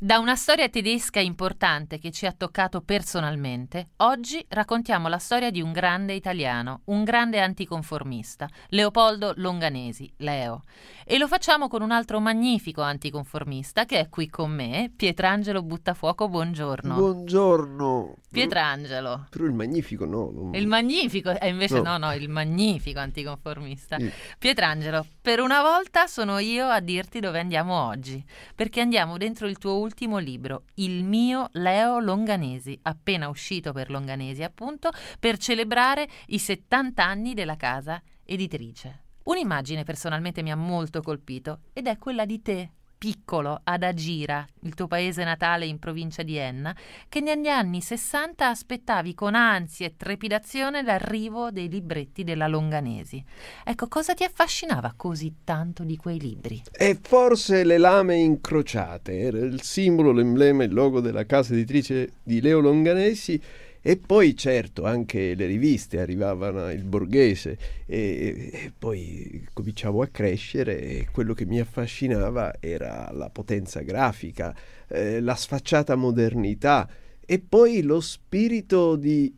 Da una storia tedesca importante che ci ha toccato personalmente, oggi raccontiamo la storia di un grande italiano, un grande anticonformista, Leopoldo Longanesi, Leo. E lo facciamo con un altro magnifico anticonformista che è qui con me, Pietrangelo Buttafuoco, buongiorno. Buongiorno. Pietrangelo. Però il magnifico no. Non... Il magnifico, eh, invece no. no, no, il magnifico anticonformista. Sì. Pietrangelo, per una volta sono io a dirti dove andiamo oggi, perché andiamo dentro il tuo ultimo ultimo libro, il mio Leo Longanesi, appena uscito per Longanesi appunto, per celebrare i 70 anni della casa editrice. Un'immagine personalmente mi ha molto colpito ed è quella di te piccolo ad Agira, il tuo paese natale in provincia di Enna, che negli anni 60 aspettavi con ansia e trepidazione l'arrivo dei libretti della Longanesi. Ecco, cosa ti affascinava così tanto di quei libri? E forse le lame incrociate, era il simbolo, l'emblema, il logo della casa editrice di Leo Longanesi e poi certo anche le riviste arrivavano, il borghese, e, e, poi cominciavo a crescere e quello che mi affascinava era la potenza grafica, eh, la sfacciata modernità e poi lo spirito di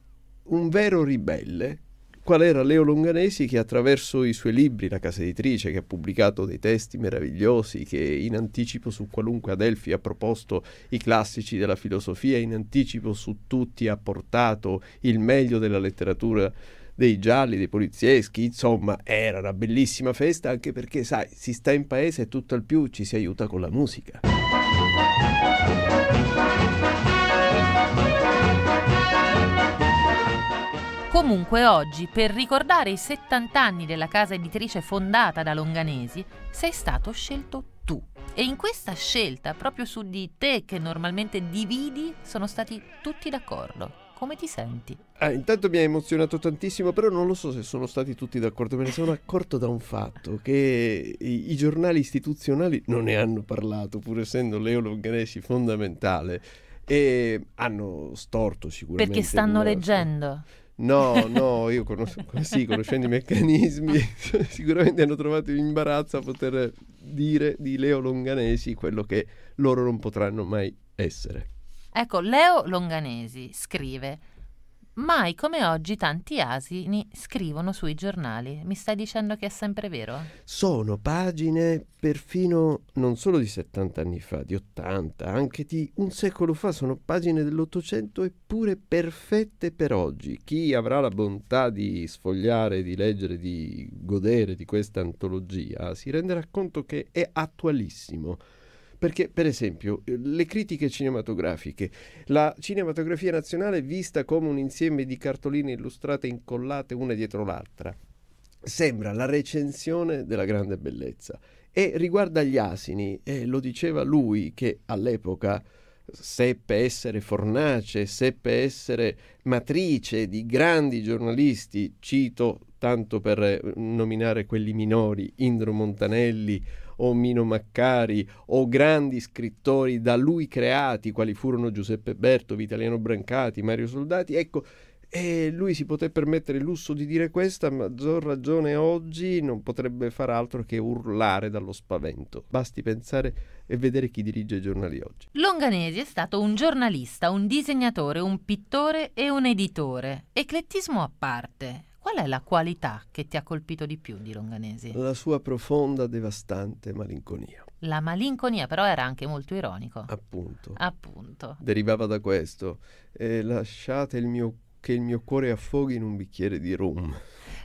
un vero ribelle qual era Leo Longanesi che attraverso i suoi libri, la casa editrice, che ha pubblicato dei testi meravigliosi, che in anticipo su qualunque Adelphi ha proposto i classici della filosofia, in anticipo su tutti ha portato il meglio della letteratura dei gialli, dei polizieschi, insomma era una bellissima festa anche perché, sai, si sta in paese e tutto al più ci si aiuta con la musica. Comunque oggi, per ricordare i 70 anni della casa editrice fondata da Longanesi, sei stato scelto tu. E in questa scelta, proprio su di te che normalmente dividi, sono stati tutti d'accordo. Come ti senti? Ah, intanto mi ha emozionato tantissimo, però non lo so se sono stati tutti d'accordo, me ne sono accorto da un fatto, che i, i giornali istituzionali non ne hanno parlato, pur essendo Leo Longanesi fondamentale, e hanno storto sicuramente. Perché stanno leggendo. Nostro No, no, io conosco, sì, conoscendo i meccanismi, sicuramente hanno trovato imbarazzo a poter dire di Leo Longanesi quello che loro non potranno mai essere. Ecco, Leo Longanesi scrive Mai come oggi tanti asini scrivono sui giornali. Mi stai dicendo che è sempre vero? Sono pagine perfino non solo di 70 anni fa, di 80, anche di un secolo fa, sono pagine dell'Ottocento eppure perfette per oggi. Chi avrà la bontà di sfogliare, di leggere, di godere di questa antologia si renderà conto che è attualissimo perché, per esempio, eh, le critiche cinematografiche, la cinematografia nazionale vista come un insieme di cartoline illustrate incollate una dietro l'altra, sembra la recensione della grande bellezza. E riguarda gli asini, eh, lo diceva lui che all'epoca seppe essere fornace, seppe essere matrice di grandi giornalisti, cito tanto per eh, nominare quelli minori, Indro Montanelli o Mino Maccari o grandi scrittori da lui creati, quali furono Giuseppe Berto, Vitaliano Brancati, Mario Soldati, ecco, e lui si poté permettere il lusso di dire questa, a maggior ragione oggi non potrebbe far altro che urlare dallo spavento. Basti pensare e vedere chi dirige i giornali oggi. Longanesi è stato un giornalista, un disegnatore, un pittore e un editore. Eclettismo a parte. Qual è la qualità che ti ha colpito di più di Longanesi? La sua profonda, devastante malinconia. La malinconia però era anche molto ironico. Appunto. Appunto. Derivava da questo. Eh, lasciate il mio, che il mio cuore affoghi in un bicchiere di rum.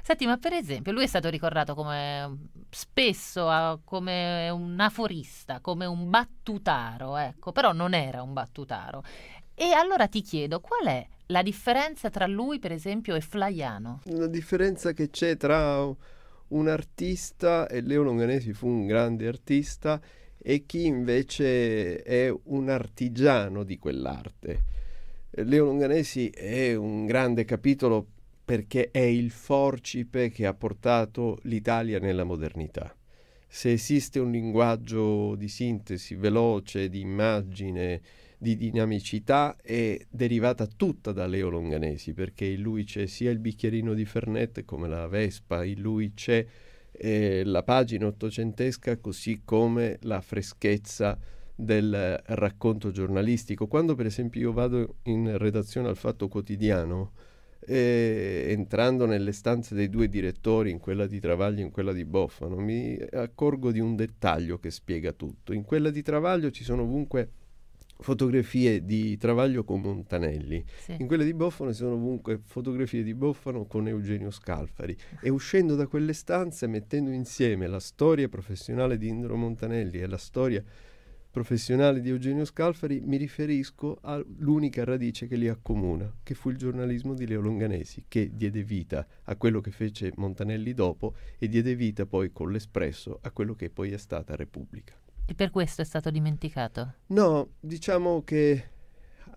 Senti, ma per esempio, lui è stato ricordato come spesso a, come un aforista, come un battutaro, ecco, però non era un battutaro. E allora ti chiedo qual è la differenza tra lui, per esempio, e Flaiano? La differenza che c'è tra un artista, e Leo Longanesi fu un grande artista, e chi invece è un artigiano di quell'arte. Leo Longanesi è un grande capitolo perché è il forcipe che ha portato l'Italia nella modernità. Se esiste un linguaggio di sintesi veloce, di immagine, di dinamicità è derivata tutta da Leo Longanesi, perché in lui c'è sia il bicchierino di Fernet come la Vespa, in lui c'è eh, la pagina ottocentesca così come la freschezza del racconto giornalistico. Quando per esempio io vado in redazione al Fatto Quotidiano, eh, entrando nelle stanze dei due direttori, in quella di Travaglio e in quella di Boffano, mi accorgo di un dettaglio che spiega tutto. In quella di Travaglio ci sono ovunque fotografie di Travaglio con Montanelli. Sì. In quelle di Boffano ci sono ovunque fotografie di Boffano con Eugenio Scalfari. E uscendo da quelle stanze, mettendo insieme la storia professionale di Indro Montanelli e la storia professionale di Eugenio Scalfari, mi riferisco all'unica radice che li accomuna, che fu il giornalismo di Leo Longanesi, che diede vita a quello che fece Montanelli dopo e diede vita poi con l'Espresso a quello che poi è stata Repubblica. E per questo è stato dimenticato? No, diciamo che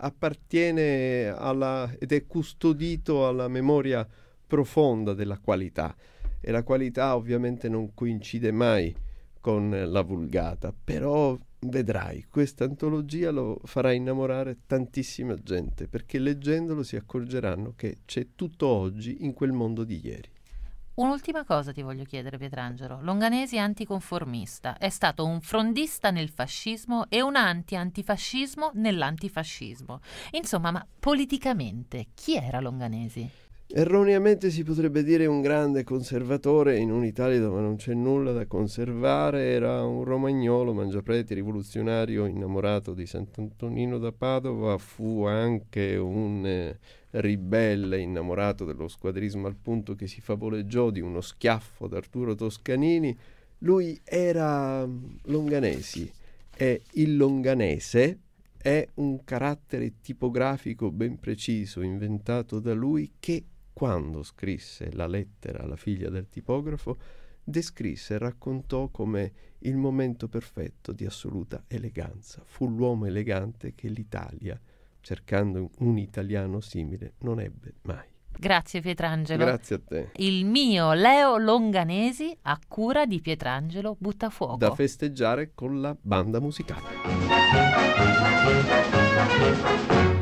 appartiene alla, ed è custodito alla memoria profonda della qualità e la qualità ovviamente non coincide mai con la vulgata, però vedrai, questa antologia lo farà innamorare tantissima gente perché leggendolo si accorgeranno che c'è tutto oggi in quel mondo di ieri. Un'ultima cosa ti voglio chiedere, Pietrangelo. Longanesi anticonformista, è stato un frondista nel fascismo e un anti-antifascismo nell'antifascismo. Insomma, ma politicamente chi era Longanesi? Erroneamente si potrebbe dire un grande conservatore in un'Italia dove non c'è nulla da conservare, era un romagnolo, mangiapreti, rivoluzionario, innamorato di Sant'Antonino da Padova, fu anche un... Eh, ribelle, innamorato dello squadrismo al punto che si favoleggiò di uno schiaffo ad Arturo Toscanini, lui era longanesi e il longanese è un carattere tipografico ben preciso inventato da lui che quando scrisse la lettera alla figlia del tipografo descrisse e raccontò come il momento perfetto di assoluta eleganza. Fu l'uomo elegante che l'Italia cercando un italiano simile, non ebbe mai. Grazie Pietrangelo. Grazie a te. Il mio Leo Longanesi a cura di Pietrangelo Buttafuoco. Da festeggiare con la banda musicale.